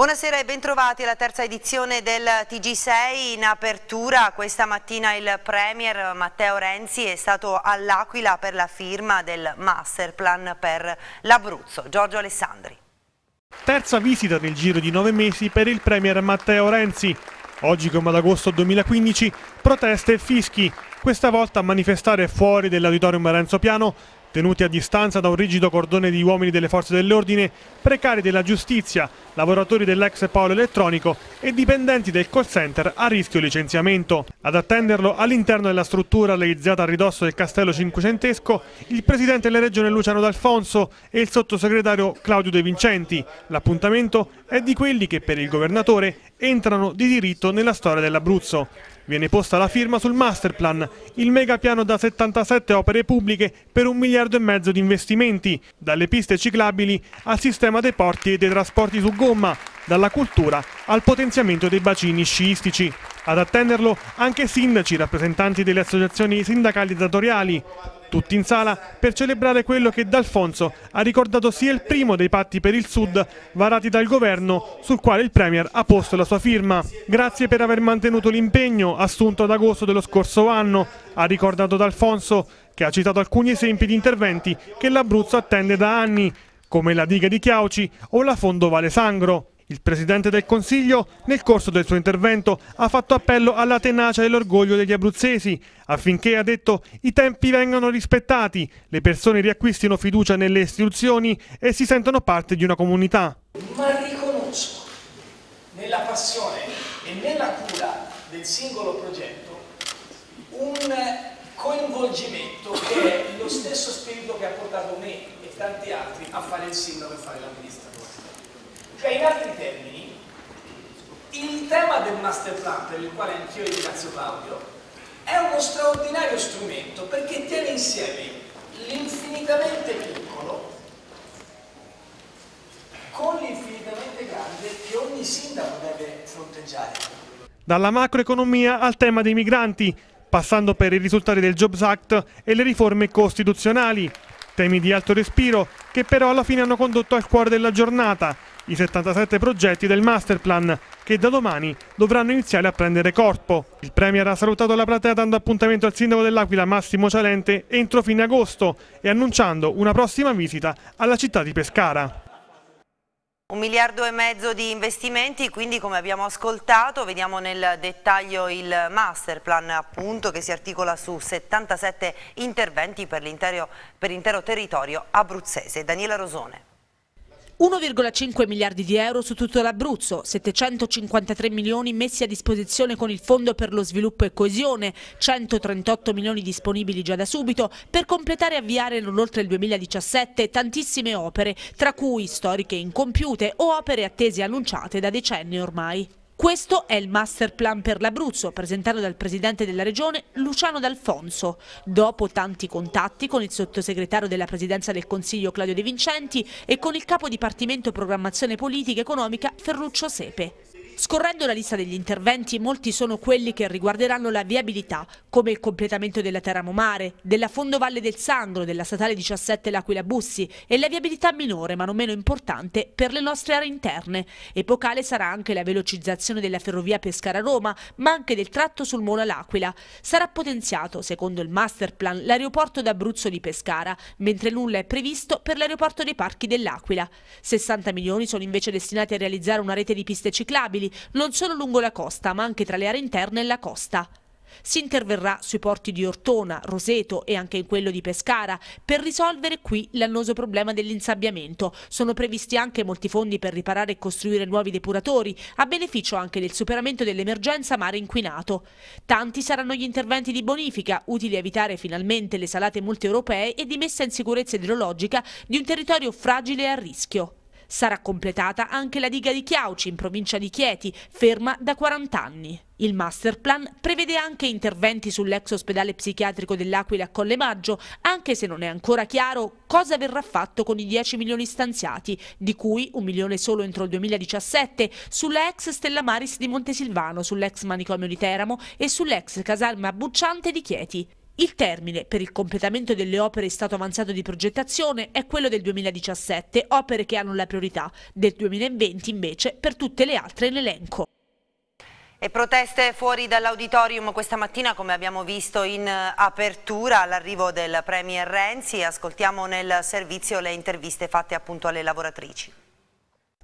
Buonasera e bentrovati alla terza edizione del TG6. In apertura questa mattina il Premier Matteo Renzi è stato all'Aquila per la firma del Masterplan per l'Abruzzo. Giorgio Alessandri. Terza visita nel giro di nove mesi per il Premier Matteo Renzi. Oggi come ad agosto 2015 proteste e fischi. Questa volta a manifestare fuori dell'auditorium Renzo Piano tenuti a distanza da un rigido cordone di uomini delle forze dell'ordine, precari della giustizia, lavoratori dell'ex Paolo Elettronico e dipendenti del call center a rischio licenziamento. Ad attenderlo all'interno della struttura realizzata a ridosso del Castello Cinquecentesco, il presidente della regione Luciano D'Alfonso e il sottosegretario Claudio De Vincenti. L'appuntamento è di quelli che per il governatore entrano di diritto nella storia dell'Abruzzo. Viene posta la firma sul masterplan, il megapiano da 77 opere pubbliche per un miliardo e mezzo di investimenti, dalle piste ciclabili al sistema dei porti e dei trasporti su gomma, dalla cultura al potenziamento dei bacini sciistici. Ad attenderlo anche sindaci, rappresentanti delle associazioni sindacali datoriali, tutti in sala per celebrare quello che D'Alfonso ha ricordato sia il primo dei patti per il Sud varati dal governo sul quale il Premier ha posto la sua firma. Grazie per aver mantenuto l'impegno assunto ad agosto dello scorso anno, ha ricordato D'Alfonso che ha citato alcuni esempi di interventi che l'Abruzzo attende da anni, come la diga di Chiauci o la Fondovale Sangro. Il Presidente del Consiglio, nel corso del suo intervento, ha fatto appello alla tenacia e all'orgoglio degli abruzzesi affinché, ha detto, i tempi vengano rispettati, le persone riacquistino fiducia nelle istituzioni e si sentono parte di una comunità. Ma riconosco nella passione e nella cura del singolo progetto un coinvolgimento che è lo stesso spirito che ha portato me e tanti altri a fare il sindaco e fare l'amministrazione. Cioè, in altri termini, il tema del master plan, per il quale anch'io ringrazio Claudio, è uno straordinario strumento perché tiene insieme l'infinitamente piccolo con l'infinitamente grande che ogni sindaco deve fronteggiare. Dalla macroeconomia al tema dei migranti, passando per i risultati del Jobs Act e le riforme costituzionali, temi di alto respiro che però alla fine hanno condotto al cuore della giornata, i 77 progetti del masterplan che da domani dovranno iniziare a prendere corpo. Il Premier ha salutato la platea dando appuntamento al sindaco dell'Aquila Massimo Cialente entro fine agosto e annunciando una prossima visita alla città di Pescara. Un miliardo e mezzo di investimenti, quindi come abbiamo ascoltato, vediamo nel dettaglio il master plan appunto, che si articola su 77 interventi per l'intero territorio abruzzese. Daniela Rosone. 1,5 miliardi di euro su tutto l'Abruzzo, 753 milioni messi a disposizione con il Fondo per lo sviluppo e coesione, 138 milioni disponibili già da subito per completare e avviare non oltre il 2017 tantissime opere, tra cui storiche incompiute o opere attese e annunciate da decenni ormai. Questo è il master plan per l'Abruzzo, presentato dal Presidente della Regione Luciano D'Alfonso. Dopo tanti contatti con il sottosegretario della Presidenza del Consiglio Claudio De Vincenti e con il capo Dipartimento Programmazione Politica Economica Ferruccio Sepe. Scorrendo la lista degli interventi, molti sono quelli che riguarderanno la viabilità, come il completamento della Teramo Mare, della Fondovalle del Sangro, della Statale 17 L'Aquila Bussi e la viabilità minore, ma non meno importante, per le nostre aree interne. Epocale sarà anche la velocizzazione della ferrovia Pescara-Roma, ma anche del tratto sul Mola L'Aquila. Sarà potenziato, secondo il Masterplan, l'aeroporto d'Abruzzo di Pescara, mentre nulla è previsto per l'aeroporto dei Parchi dell'Aquila. 60 milioni sono invece destinati a realizzare una rete di piste ciclabili non solo lungo la costa, ma anche tra le aree interne e la costa. Si interverrà sui porti di Ortona, Roseto e anche in quello di Pescara per risolvere qui l'annoso problema dell'insabbiamento. Sono previsti anche molti fondi per riparare e costruire nuovi depuratori, a beneficio anche del superamento dell'emergenza mare inquinato. Tanti saranno gli interventi di bonifica, utili a evitare finalmente le salate multe europee e di messa in sicurezza idrologica di un territorio fragile e a rischio. Sarà completata anche la diga di Chiauci in provincia di Chieti, ferma da 40 anni. Il masterplan prevede anche interventi sull'ex ospedale psichiatrico dell'Aquila a Colle Maggio, anche se non è ancora chiaro cosa verrà fatto con i 10 milioni stanziati, di cui un milione solo entro il 2017, sulla ex Stella Maris di Montesilvano, sull'ex manicomio di Teramo e sull'ex casalma Bucciante di Chieti. Il termine per il completamento delle opere in stato avanzato di progettazione è quello del 2017, opere che hanno la priorità, del 2020 invece per tutte le altre in elenco. E proteste fuori dall'auditorium questa mattina come abbiamo visto in eh, apertura all'arrivo del Premier Renzi. Ascoltiamo nel servizio le interviste fatte appunto alle lavoratrici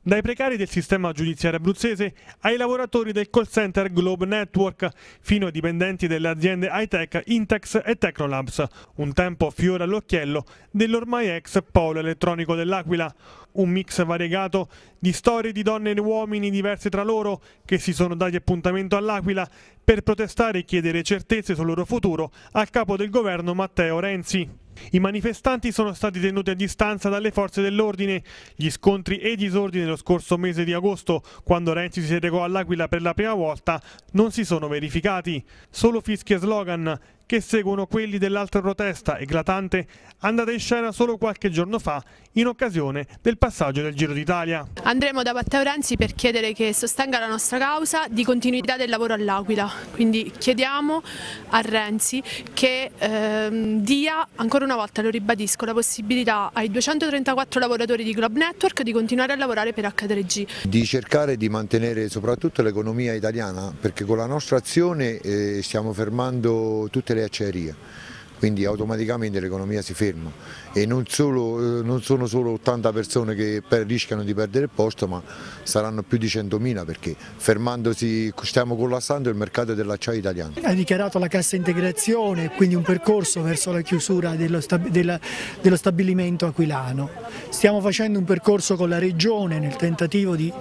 dai precari del sistema giudiziario abruzzese ai lavoratori del call center Globe Network, fino ai dipendenti delle aziende high-tech Intex e Tecnolabs, un tempo fiore all'occhiello dell'ormai ex polo elettronico dell'Aquila. Un mix variegato di storie di donne e uomini diversi tra loro che si sono dati appuntamento all'Aquila per protestare e chiedere certezze sul loro futuro al capo del governo Matteo Renzi. I manifestanti sono stati tenuti a distanza dalle forze dell'ordine. Gli scontri e i disordini dello scorso mese di agosto, quando Renzi si recò all'Aquila per la prima volta, non si sono verificati. Solo fischi e slogan che seguono quelli dell'altra protesta eclatante andata in scena solo qualche giorno fa in occasione del passaggio del Giro d'Italia. Andremo da Matteo Renzi per chiedere che sostenga la nostra causa di continuità del lavoro all'Aquila, quindi chiediamo a Renzi che ehm, dia ancora una volta, lo ribadisco, la possibilità ai 234 lavoratori di Globe Network di continuare a lavorare per H3G. Di cercare di mantenere soprattutto l'economia italiana perché con la nostra azione eh, stiamo fermando tutte le creaceria. quindi automaticamente l'economia si ferma e non, solo, eh, non, sono solo 80 persone che rischiano di perdere il posto ma saranno più di 100.000 perché fermandosi stiamo collassando il mercato dell'acciaio italiano. Ha dichiarato la cassa integrazione quindi un percorso verso la chiusura dello, dello stabilimento aquilano. Stiamo facendo un percorso con la regione nel tentativo di,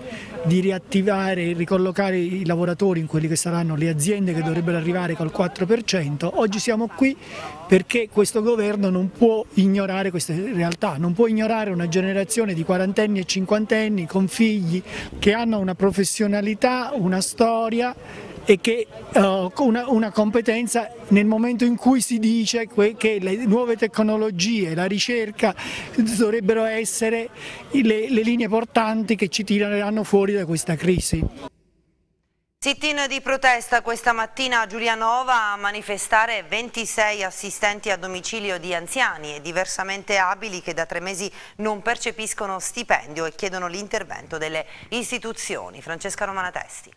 di riattivare e ricollocare i lavoratori in quelle che saranno le aziende che dovrebbero arrivare col 4%. Oggi siamo qui perché questo governo non può ignorare queste realtà, non può ignorare una generazione di quarantenni e cinquantenni con figli che hanno una professionalità, una storia e che uh, una, una, competenza nel momento in cui si dice che le nuove tecnologie, la ricerca dovrebbero essere le, le linee portanti che ci tireranno fuori da questa crisi. Sit-in di protesta questa mattina a Giulianova a manifestare 26 assistenti a domicilio di anziani e diversamente abili che da tre mesi non percepiscono stipendio e chiedono l'intervento delle istituzioni. Francesca Romanatesti.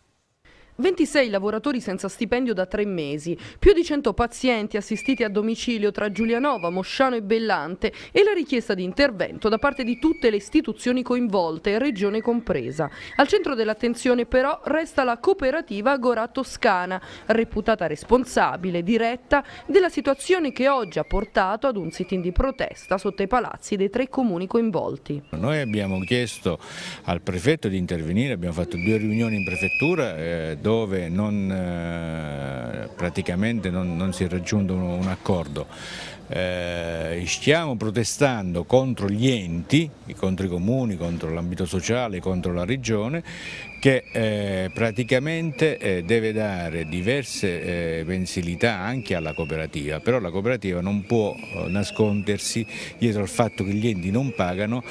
26 lavoratori senza stipendio da tre mesi, più di 100 pazienti assistiti a domicilio tra Giulianova, Mosciano e Bellante e la richiesta di intervento da parte di tutte le istituzioni coinvolte, regione compresa. Al centro dell'attenzione però resta la cooperativa Agora Toscana, reputata responsabile diretta della situazione che oggi ha portato ad un sit-in di protesta sotto i palazzi dei tre comuni coinvolti. Noi abbiamo chiesto al prefetto di intervenire, abbiamo fatto due riunioni in prefettura, eh, dove non, eh, praticamente non, non si raggiunge un accordo. Eh, stiamo protestando contro gli enti, contro i comuni, contro l'ambito sociale, contro la regione che eh, praticamente eh, deve dare diverse mensilità anche alla cooperativa, però la cooperativa non può nascondersi dietro al fatto che gli enti non pagano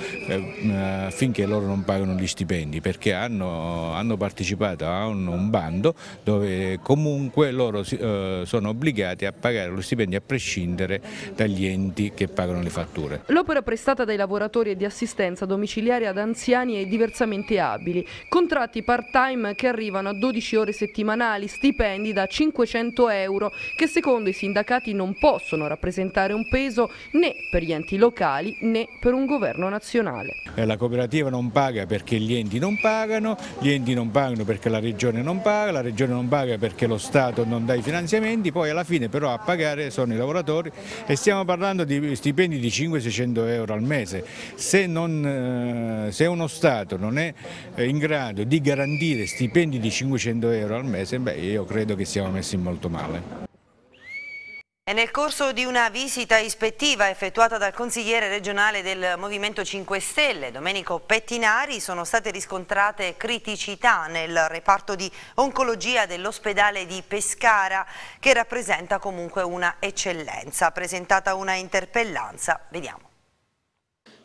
finché loro non pagano gli stipendi perché hanno, hanno partecipato a un, un, bando dove comunque loro sono obbligati a pagare lo stipendio a prescindere dagli enti che pagano le fatture. L'opera prestata dai lavoratori è di assistenza domiciliare ad anziani e diversamente abili, contratti part-time che arrivano a 12 ore settimanali, stipendi da 500 euro che secondo i sindacati non possono rappresentare un peso né per gli enti locali né per un governo nazionale. Eh, la cooperativa non paga perché gli enti non pagano, gli enti non pagano perché la regione non paga, la regione non paga perché lo Stato non dà i finanziamenti, poi alla fine però a pagare sono i lavoratori e stiamo parlando di stipendi di 500-600 euro al mese. Se, non, eh, se, uno Stato non è eh, in grado di garantire stipendi di 500 euro al mese, beh, io credo che siamo messi molto male. È nel corso di una visita ispettiva effettuata dal consigliere regionale del Movimento 5 Stelle, Domenico Pettinari, sono state riscontrate criticità nel reparto di oncologia dell'ospedale di Pescara, che rappresenta comunque una eccellenza. Presentata una interpellanza, vediamo.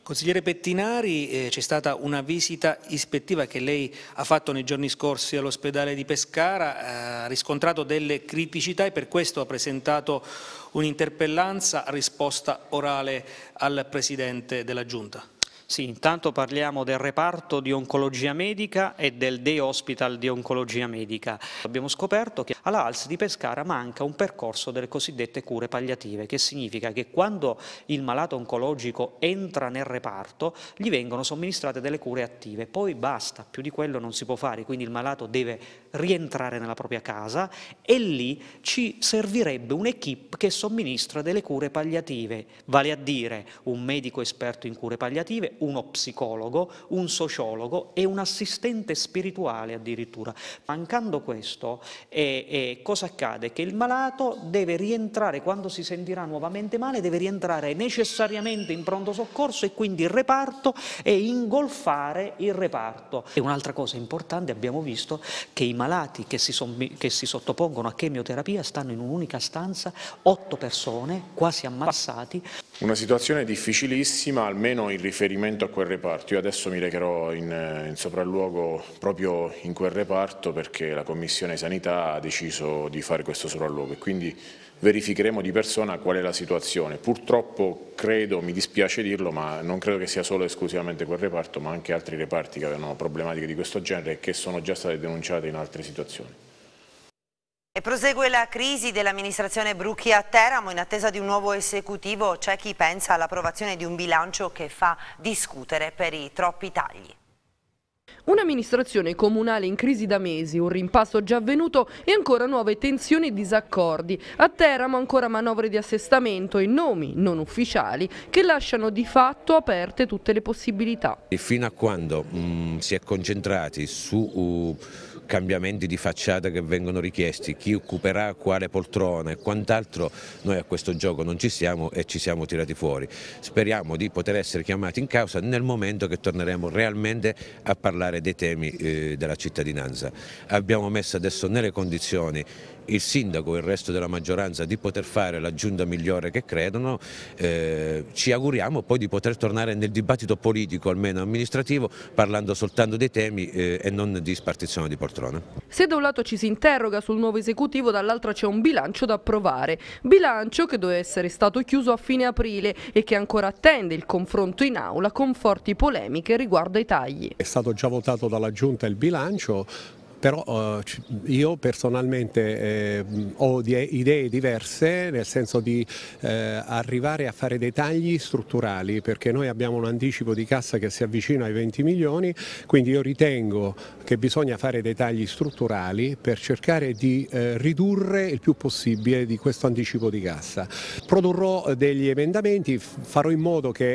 Consigliere Pettinari, eh, c'è stata una visita ispettiva che lei ha fatto nei giorni scorsi all'ospedale di Pescara, eh, ha eh, riscontrato delle criticità e per questo ha presentato un'interpellanza a risposta orale al Presidente della Giunta. Sì, intanto parliamo del reparto di oncologia medica e del Day Hospital di oncologia medica. Abbiamo scoperto che alla ALS di Pescara manca un percorso delle cosiddette cure palliative, che significa che quando il malato oncologico entra nel reparto gli vengono somministrate delle cure attive, poi basta, più di quello non si può fare, quindi il malato deve rientrare nella propria casa e lì ci servirebbe un'equipe che somministra delle cure palliative, vale a dire un medico esperto in cure palliative, uno psicologo, un sociologo e un assistente spirituale addirittura. Mancando questo, eh, eh, cosa accade? Che il malato deve rientrare, quando si sentirà nuovamente male, deve rientrare necessariamente in pronto soccorso e quindi il reparto e ingolfare il reparto. E un'altra cosa importante, abbiamo visto che i malati che si, che si sottopongono a chemioterapia stanno in un'unica stanza, otto persone, quasi ammassati. Una situazione difficilissima, almeno in riferimento attento a quel reparto. Io adesso mi recherò in, eh, in sopralluogo proprio in quel reparto perché la Commissione Sanità ha deciso di fare questo sopralluogo e quindi verificheremo di persona qual è la situazione. Purtroppo credo, mi dispiace dirlo, ma non credo che sia solo esclusivamente quel reparto, ma anche altri reparti che avevano problematiche di questo genere e che sono già state denunciate in altre situazioni. E prosegue la crisi dell'amministrazione Brucchi a Teramo. In attesa di un nuovo esecutivo c'è chi pensa all'approvazione di un bilancio che fa discutere per i troppi tagli. Un'amministrazione comunale in crisi da mesi, un rimpasto già avvenuto e ancora nuove tensioni e disaccordi. A Teramo ancora manovre di assestamento e nomi non ufficiali che lasciano di fatto aperte tutte le possibilità. E fino a quando mh, mm, si è concentrati su... Uh cambiamenti di facciata che vengono richiesti, chi occuperà quale poltrona e quant'altro, noi a questo gioco non ci siamo e ci siamo tirati fuori. Speriamo di poter essere chiamati in causa nel momento che torneremo realmente a parlare dei temi eh, della cittadinanza. Abbiamo messo adesso nelle condizioni il sindaco e il resto della maggioranza di poter fare la giunta migliore che credono, eh, ci auguriamo poi di poter tornare nel dibattito politico, almeno amministrativo, parlando soltanto dei temi eh, e non di spartizione di poltrone. Se da un lato ci si interroga sul nuovo esecutivo, dall'altro c'è un bilancio da approvare, bilancio che doveva essere stato chiuso a fine aprile e che ancora attende il confronto in aula con forti polemiche riguardo ai tagli. È stato già votato dalla giunta il bilancio, però eh, io personalmente eh, ho idee diverse nel senso di eh, arrivare a fare dei tagli strutturali perché noi abbiamo un anticipo di cassa che si avvicina ai 20 milioni, quindi io ritengo che bisogna fare dei tagli strutturali per cercare di ridurre il più possibile di questo anticipo di cassa. Produrrò degli emendamenti, farò in modo che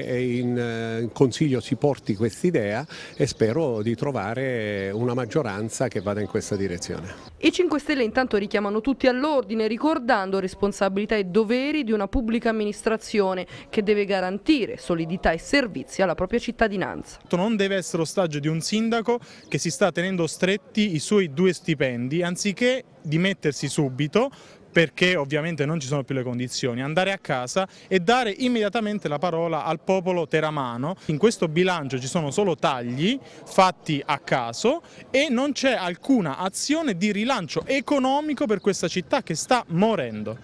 in Consiglio si porti quest'idea e spero di trovare una maggioranza che vada andare in questa direzione. I 5 Stelle intanto richiamano tutti all'ordine ricordando responsabilità e doveri di una pubblica amministrazione che deve garantire solidità e servizi alla propria cittadinanza. Non deve essere ostaggio di un sindaco che si sta tenendo stretti i suoi due stipendi anziché dimettersi subito perché ovviamente non ci sono più le condizioni, andare a casa e dare immediatamente la parola al popolo teramano. In questo bilancio ci sono solo tagli fatti a caso e non c'è alcuna azione di rilancio economico per questa città che sta morendo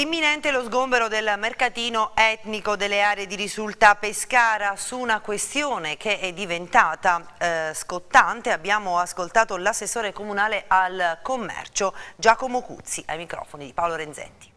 imminente lo sgombero del mercatino etnico delle aree di risulta Pescara su una questione che è diventata eh, scottante. Abbiamo ascoltato l'assessore comunale al commercio Giacomo Cuzzi ai microfoni di Paolo Renzetti.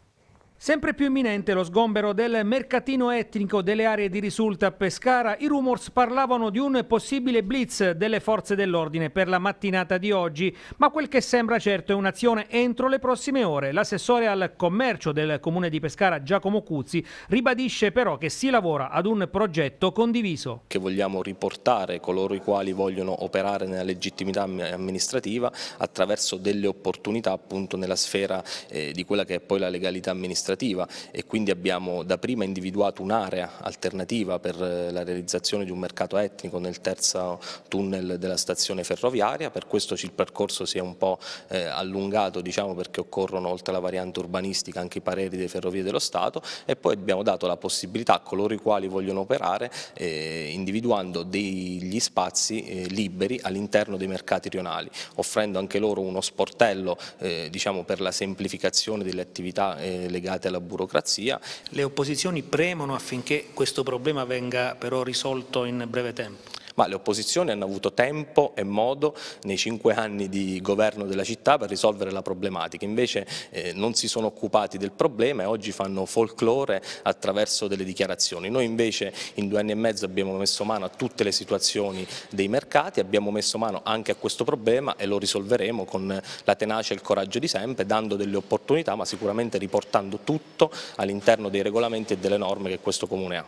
Sempre più imminente lo sgombero del mercatino etnico delle aree di risulta a Pescara, i rumors parlavano di un possibile blitz delle forze dell'ordine per la mattinata di oggi, ma quel che sembra certo è un'azione entro le prossime ore. L'assessore al commercio del comune di Pescara Giacomo Cuzzi ribadisce però che si lavora ad un progetto condiviso. Che vogliamo riportare coloro i quali vogliono operare nella legittimità amministrativa attraverso delle opportunità appunto nella sfera eh, di quella che è poi la legalità amministrativa amministrativa e quindi abbiamo dapprima individuato un'area alternativa per eh, la realizzazione di un mercato etnico nel terzo tunnel della stazione ferroviaria, per questo il percorso si è un po' eh, allungato diciamo, perché occorrono oltre alla variante urbanistica anche i pareri delle ferrovie dello Stato e poi abbiamo dato la possibilità a coloro i quali vogliono operare eh, individuando degli spazi eh, liberi all'interno dei mercati rionali, offrendo anche loro uno sportello eh, diciamo, per la semplificazione delle attività eh, legate legate alla burocrazia. Le opposizioni premono affinché questo problema venga però risolto in breve tempo? ma le opposizioni hanno avuto tempo e modo nei cinque anni di governo della città per risolvere la problematica, invece eh, non si sono occupati del problema e oggi fanno folklore attraverso delle dichiarazioni. Noi invece in due anni e mezzo abbiamo messo mano a tutte le situazioni dei mercati, abbiamo messo mano anche a questo problema e lo risolveremo con la tenacia e il coraggio di sempre, dando delle opportunità ma sicuramente riportando tutto all'interno dei regolamenti e delle norme che questo Comune ha.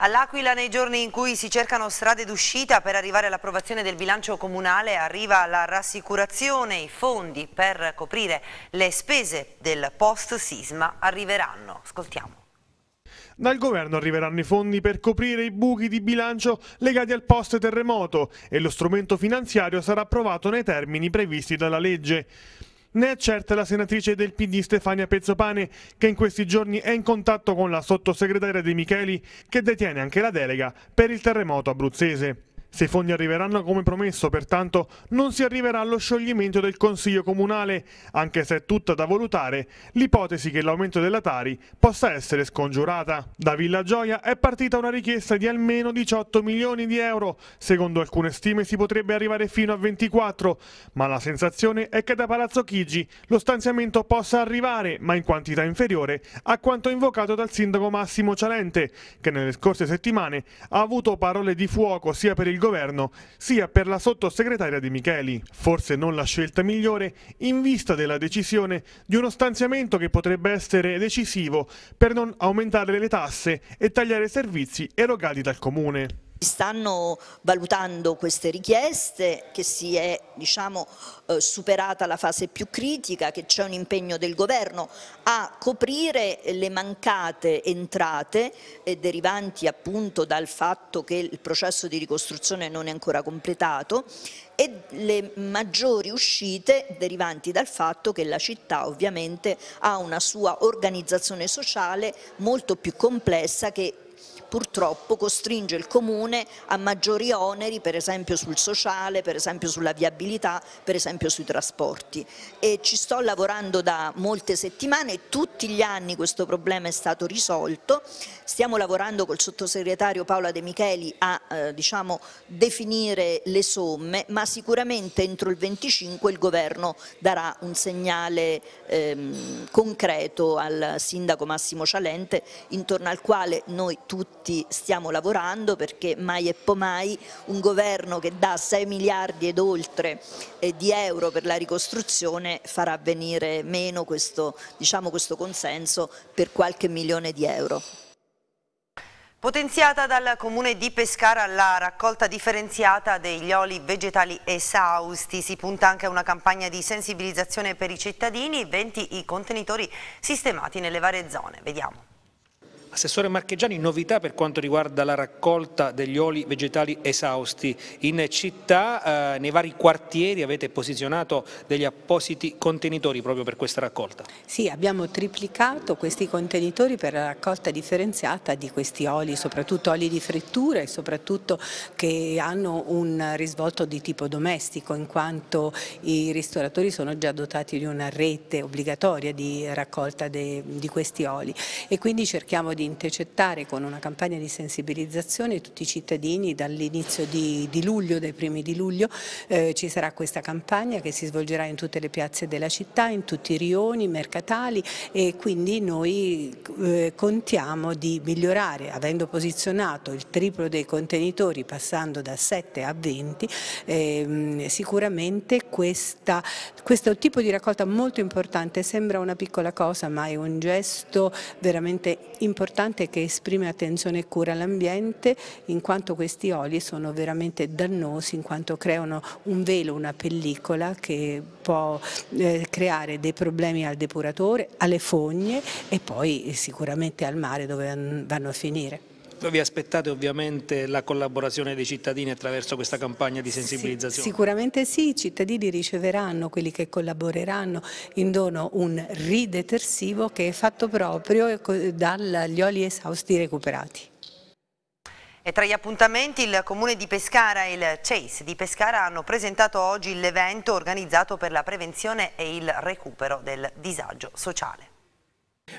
All'Aquila nei giorni in cui si cercano strade d'uscita per arrivare all'approvazione del bilancio comunale arriva la rassicurazione, i fondi per coprire le spese del post sisma arriveranno. Ascoltiamo. Dal governo arriveranno i fondi per coprire i buchi di bilancio legati al post terremoto e lo strumento finanziario sarà approvato nei termini previsti dalla legge. Ne è certa la senatrice del PD Stefania Pezzopane, che in questi giorni è in contatto con la sottosegretaria De Micheli, che detiene anche la delega per il terremoto abruzzese. Se i fondi arriveranno come promesso, pertanto, non si arriverà allo scioglimento del Consiglio Comunale, anche se è tutta da valutare l'ipotesi che l'aumento della Tari possa essere scongiurata. Da Villa Gioia è partita una richiesta di almeno 18 milioni di euro, secondo alcune stime si potrebbe arrivare fino a 24, ma la sensazione è che da Palazzo Chigi lo stanziamento possa arrivare, ma in quantità inferiore, a quanto invocato dal sindaco Massimo Cialente, che nelle scorse settimane ha avuto parole di fuoco sia per il governo governo sia per la sottosegretaria Di Micheli. Forse non la scelta migliore in vista della decisione di uno stanziamento che potrebbe essere decisivo per non aumentare le tasse e tagliare servizi erogati dal comune. Si stanno valutando queste richieste, che si è diciamo, eh, superata la fase più critica, che c'è un impegno del Governo a coprire le mancate entrate eh, derivanti appunto dal fatto che il processo di ricostruzione non è ancora completato e le maggiori uscite derivanti dal fatto che la città ovviamente ha una sua organizzazione sociale molto più complessa che purtroppo costringe il Comune a maggiori oneri per esempio sul sociale, per esempio sulla viabilità, per esempio sui trasporti e ci sto lavorando da molte settimane, tutti gli anni questo problema è stato risolto, stiamo lavorando col sottosegretario Paola De Micheli a eh, diciamo, definire le somme ma sicuramente entro il 25 il governo darà un segnale ehm, concreto al sindaco Massimo Cialente intorno al quale noi tutti tutti stiamo lavorando perché mai e poi mai un governo che dà 6 miliardi ed oltre eh, di euro per la ricostruzione farà venire meno questo, diciamo, questo consenso per qualche milione di euro. Potenziata dal comune di Pescara la raccolta differenziata degli oli vegetali esausti, si punta anche a una campagna di sensibilizzazione per i cittadini, 20 i contenitori sistemati nelle varie zone. Vediamo. Assessore Marcheggiani, novità per quanto riguarda la raccolta degli oli vegetali esausti. In città, eh, nei vari quartieri, avete posizionato degli appositi contenitori proprio per questa raccolta. Sì, abbiamo triplicato questi contenitori per la raccolta differenziata di questi oli, soprattutto oli di frittura e soprattutto che hanno un risvolto di tipo domestico, in quanto i ristoratori sono già dotati di una rete obbligatoria di raccolta de, di questi oli e quindi cerchiamo di intercettare con una campagna di sensibilizzazione tutti i cittadini dall'inizio di, di, luglio, dai primi di luglio eh, ci sarà questa campagna che si svolgerà in tutte le piazze della città, in tutti i rioni mercatali e quindi noi eh, contiamo di migliorare, avendo posizionato il triplo dei contenitori passando da 7 a 20, ehm, sicuramente questa, questo tipo di raccolta molto importante sembra una piccola cosa ma è un gesto veramente importante importante che esprime attenzione e cura all'ambiente in quanto questi oli sono veramente dannosi in quanto creano un velo, una pellicola che può eh, creare dei problemi al depuratore, alle fogne e poi sicuramente al mare dove vanno a finire vi aspettate ovviamente la collaborazione dei cittadini attraverso questa campagna di sensibilizzazione? Sì, sicuramente sì, i cittadini riceveranno, quelli che collaboreranno, in dono un ridetersivo che è fatto proprio ecco, dagli oli esausti recuperati. E tra gli appuntamenti il Comune di Pescara e il CEIS di Pescara hanno presentato oggi l'evento organizzato per la prevenzione e il recupero del disagio sociale.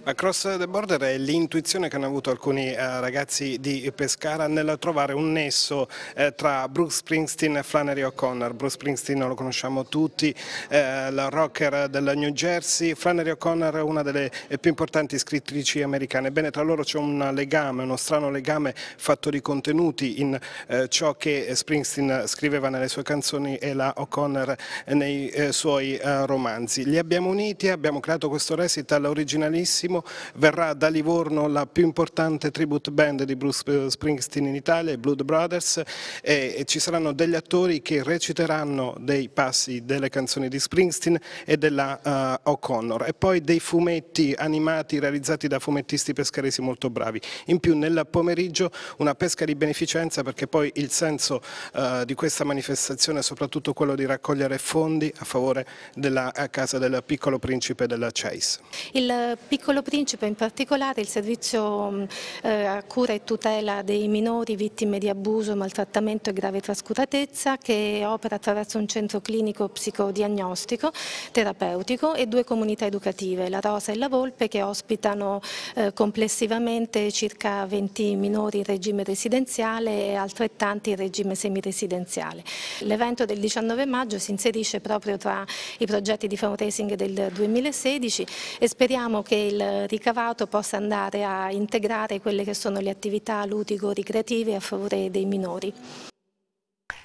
Across the Border è l'intuizione che hanno avuto alcuni eh, ragazzi di Pescara nel trovare un nesso eh, tra Bruce Springsteen e Flannery O'Connor. Bruce Springsteen lo conosciamo tutti, eh, la rocker del New Jersey, Flannery O'Connor è una delle più importanti scrittrici americane. Ebbene, tra loro c'è un legame, uno strano legame fatto di contenuti in eh, ciò che Springsteen scriveva nelle sue canzoni e la O'Connor nei suoi romanzi. Li abbiamo uniti, abbiamo creato questo recital originalissimo benissimo, verrà da Livorno la più importante tribute band di Bruce Springsteen in Italia, i Blood Brothers, e, e ci saranno degli attori che reciteranno dei passi delle canzoni di Springsteen e della uh, O'Connor e poi dei fumetti animati realizzati da fumettisti pescaresi molto bravi. In più nel pomeriggio una pesca di beneficenza perché poi il senso uh, di questa manifestazione è soprattutto quello di raccogliere fondi a favore della a eh, casa del piccolo principe della Chase. Il piccolo Piccolo Principe in particolare il servizio eh, a cura e tutela dei minori vittime di abuso, maltrattamento e grave trascuratezza che opera attraverso un centro clinico psicodiagnostico, terapeutico e due comunità educative, la Rosa e la Volpe che ospitano eh, complessivamente circa 20 minori in regime residenziale e altrettanti in regime semiresidenziale. L'evento del 19 maggio si inserisce proprio tra i progetti di fundraising del 2016 e speriamo che il il ricavato possa andare a integrare quelle che sono le attività ludico-ricreative a favore dei minori.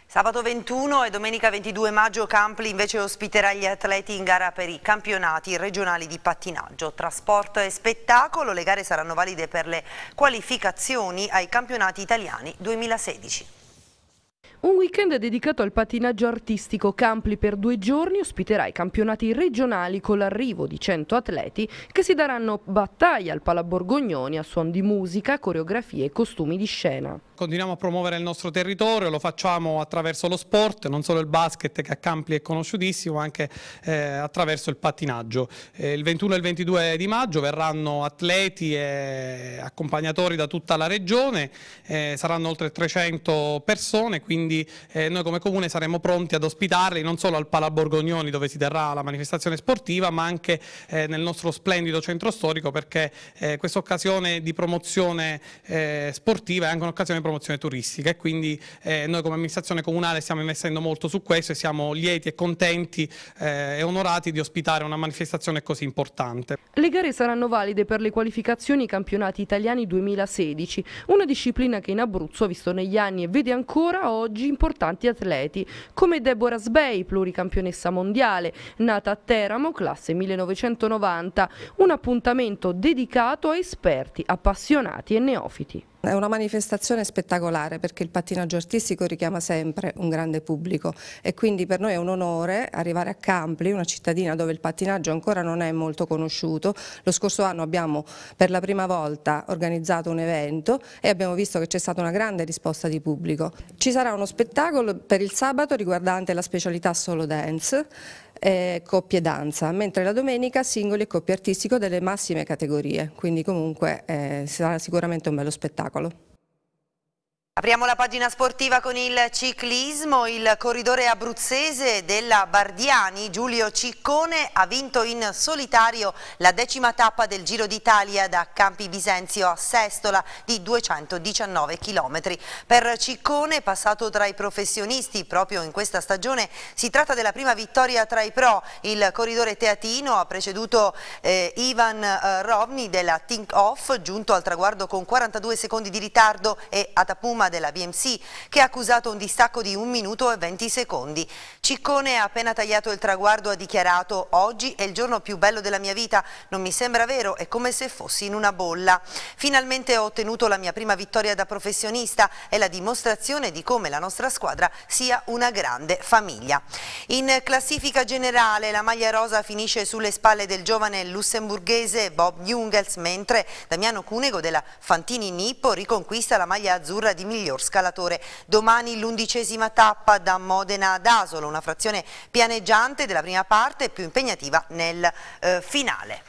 Sabato 21 e domenica 22 maggio Campli invece ospiterà gli atleti in gara per i campionati regionali di pattinaggio, trasporto e spettacolo. Le gare saranno valide per le qualificazioni ai campionati italiani 2016. Un weekend dedicato al patinaggio artistico Campli per due giorni ospiterà i campionati regionali con l'arrivo di 100 atleti che si daranno battaglia al Palaborgognoni a suon di musica, coreografie e costumi di scena. Continuiamo a promuovere il nostro territorio, lo facciamo attraverso lo sport, non solo il basket che a Campli è conosciutissimo, ma anche eh, attraverso il patinaggio. Eh, il 21 e il 22 di maggio verranno atleti e accompagnatori da tutta la regione, eh, saranno oltre 300 persone, quindi quindi eh, noi come Comune saremo pronti ad ospitarli non solo al Pala Borgognoni dove si terrà la manifestazione sportiva ma anche eh, nel nostro splendido centro storico perché eh, questa occasione di promozione eh, sportiva è anche un'occasione di promozione turistica e quindi eh, noi come amministrazione comunale stiamo investendo molto su questo e siamo lieti e contenti eh, e onorati di ospitare una manifestazione così importante. Le gare saranno valide per le qualificazioni campionati italiani 2016, una disciplina che in Abruzzo ha visto negli anni e vede ancora oggi personaggi importanti atleti, come Deborah Sbei, pluricampionessa mondiale, nata a Teramo, classe 1990, un appuntamento dedicato a esperti, appassionati e neofiti. È una manifestazione spettacolare perché il pattinaggio artistico richiama sempre un grande pubblico e quindi per noi è un onore arrivare a Campli, una cittadina dove il pattinaggio ancora non è molto conosciuto. Lo scorso anno abbiamo per la prima volta organizzato un evento e abbiamo visto che c'è stata una grande risposta di pubblico. Ci sarà uno spettacolo per il sabato riguardante la specialità solo dance eh, coppie danza, mentre la domenica singoli e coppie artistico delle massime categorie, quindi comunque eh, sarà sicuramente un bello spettacolo. Apriamo la pagina sportiva con il ciclismo, il corridore abruzzese della Bardiani, Giulio Ciccone, ha vinto in solitario la decima tappa del Giro d'Italia da Campi Bisenzio a Sestola di 219 km. Per Ciccone, passato tra i professionisti proprio in questa stagione, si tratta della prima vittoria tra i pro. Il corridore teatino ha preceduto eh, Ivan eh, Rovni della Think Off, giunto al traguardo con 42 secondi di ritardo e Atapuma Roma della BMC che ha accusato un distacco di 1 minuto e 20 secondi. Ciccone ha appena tagliato il traguardo ha dichiarato oggi è il giorno più bello della mia vita, non mi sembra vero, è come se fossi in una bolla. Finalmente ho ottenuto la mia prima vittoria da professionista, è la dimostrazione di come la nostra squadra sia una grande famiglia. In classifica generale la maglia rosa finisce sulle spalle del giovane lussemburghese Bob Jungels, mentre Damiano Cunego della Fantini Nippo riconquista la maglia azzurra di Milano miglior scalatore. Domani l'undicesima tappa da Modena ad Asolo, una frazione pianeggiante della prima parte e più impegnativa nel eh, finale.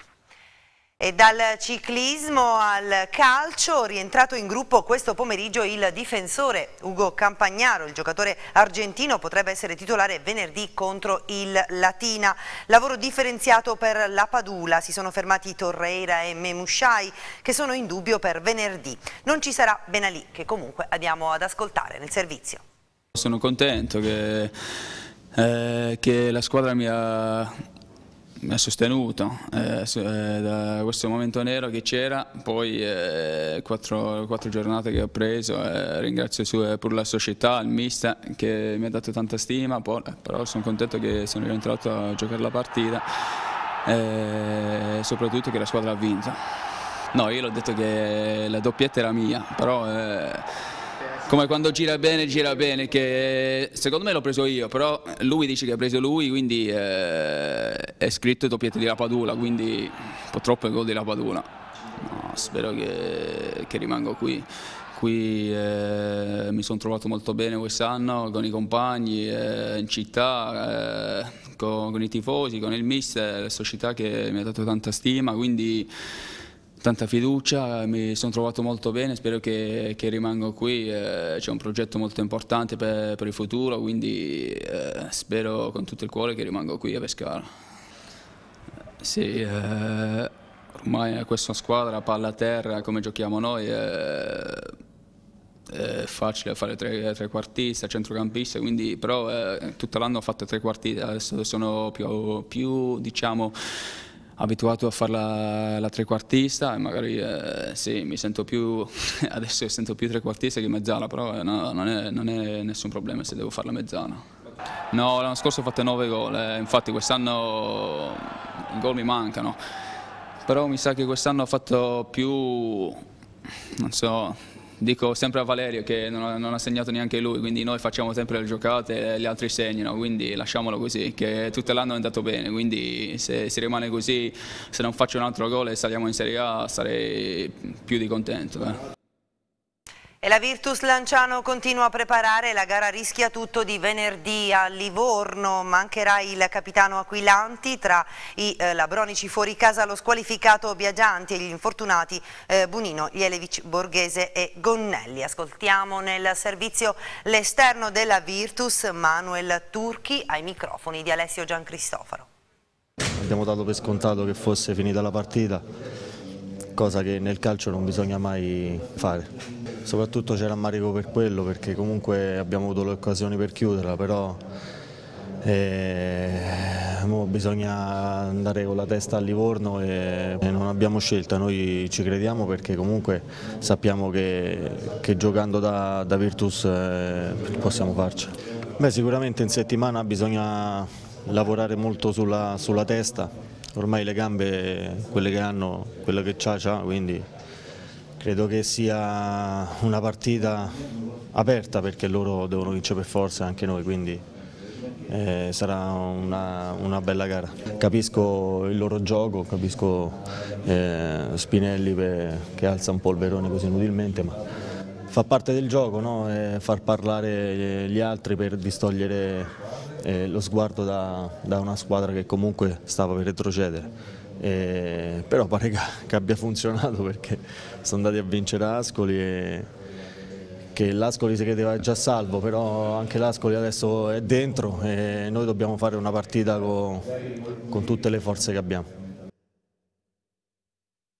E dal ciclismo al calcio, rientrato in gruppo questo pomeriggio il difensore Ugo Campagnaro, il giocatore argentino potrebbe essere titolare venerdì contro il Latina. Lavoro differenziato per la Padula, si sono fermati Torreira e Memushai che sono in dubbio per venerdì. Non ci sarà Benalì che comunque andiamo ad ascoltare nel servizio. Sono contento che, eh, che la squadra mi ha mi ha sostenuto eh, eh, da questo momento nero che c'era, poi eh, quattro, quattro, giornate che ho preso, eh, ringrazio su, eh, pure la società, il mister che mi ha dato tanta stima, poi, eh, però sono contento che sono rientrato a giocare la partita e soprattutto che la squadra ha vinto. No, io l'ho detto che la doppietta era mia, però come quando gira bene, gira bene, che secondo me l'ho preso io, però lui dice che ha preso lui, quindi eh, è scritto doppietto di Lapadula, quindi purtroppo è gol di Lapadula. No, spero che, che rimango qui. Qui eh, mi sono trovato molto bene quest'anno con i compagni, eh, in città, eh, con, con i tifosi, con il mister, la società che mi ha dato tanta stima, quindi tanta fiducia, mi sono trovato molto bene, spero che, che rimango qui, eh, c'è un progetto molto importante per, per il futuro, quindi eh, spero con tutto il cuore che rimango qui a Pescara. Sì, eh, ormai questa squadra, palla a terra, come giochiamo noi, è facile fare tre, trequartista, centrocampista, quindi, però eh, tutto l'anno ho fatto tre trequartista, adesso sono più, più diciamo abituato a fare la, la trequartista e magari eh, sì, mi sento più, adesso sento più trequartista che mezzala, però eh, no, non, è, non, è, nessun problema se devo fare la mezzana. No, l'anno scorso ho fatto 9 gol, eh, infatti quest'anno i gol mi mancano, però mi sa che quest'anno ho fatto più, non so, dico sempre a Valerio che non ha, non ha, segnato neanche lui, quindi noi facciamo sempre le giocate e gli altri segnano, quindi lasciamolo così, che tutto l'anno è andato bene, quindi se si rimane così, se non faccio un altro gol e saliamo in Serie A sarei più di contento. Eh. E la Virtus Lanciano continua a preparare la gara rischia tutto di venerdì a Livorno. Mancherà il capitano Aquilanti tra i eh, labronici fuori casa, lo squalificato Biagianti e gli infortunati eh, Bunino, Jelevic, Borghese e Gonnelli. Ascoltiamo nel servizio l'esterno della Virtus Manuel Turchi ai microfoni di Alessio Giancristofaro. Abbiamo dato per scontato che fosse finita la partita cosa che nel calcio non bisogna mai fare. Soprattutto c'è rammarico per quello perché comunque abbiamo avuto le occasioni per chiuderla, però eh, bisogna andare con la testa a Livorno e, non abbiamo scelta, noi ci crediamo perché comunque sappiamo che, che giocando da, da Virtus eh, possiamo farcela. Beh, sicuramente in settimana bisogna lavorare molto sulla, sulla testa, ormai le gambe, quelle che hanno, quello che c'ha, c'ha, quindi credo che sia una partita aperta perché loro devono vincere per forza anche noi, quindi eh, sarà una, una, bella gara. Capisco il loro gioco, capisco eh, Spinelli per, che alza un polverone così inutilmente, ma fa parte del gioco no? Eh, far parlare gli altri per distogliere eh, lo sguardo da, da, una squadra che comunque stava per retrocedere. Eh, però pare che, che, abbia funzionato perché sono andati a vincere Ascoli e che l'Ascoli si credeva già salvo, però anche l'Ascoli adesso è dentro e noi dobbiamo fare una partita con, con tutte le forze che abbiamo.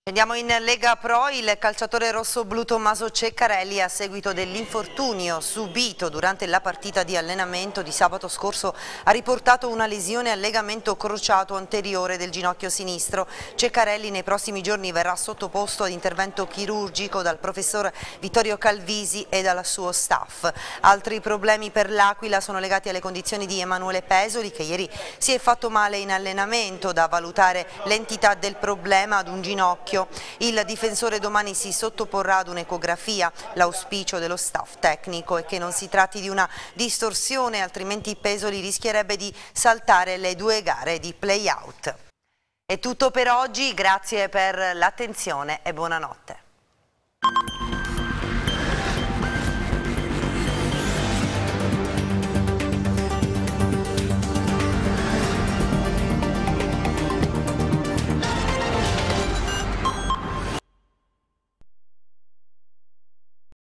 Andiamo in Lega Pro, il calciatore rosso-blu Tommaso Ceccarelli a seguito dell'infortunio subito durante la partita di allenamento di sabato scorso ha riportato una lesione al legamento crociato anteriore del ginocchio sinistro. Ceccarelli nei prossimi giorni verrà sottoposto ad intervento chirurgico dal professor Vittorio Calvisi e dal suo staff. Altri problemi per l'Aquila sono legati alle condizioni di Emanuele Pesoli che ieri si è fatto male in allenamento da valutare l'entità del problema ad un ginocchio rischio. Il difensore domani si sottoporrà ad un'ecografia, l'auspicio dello staff tecnico è che non si tratti di una distorsione, altrimenti Pesoli rischierebbe di saltare le due gare di play-out. È tutto per oggi, grazie per l'attenzione e buonanotte.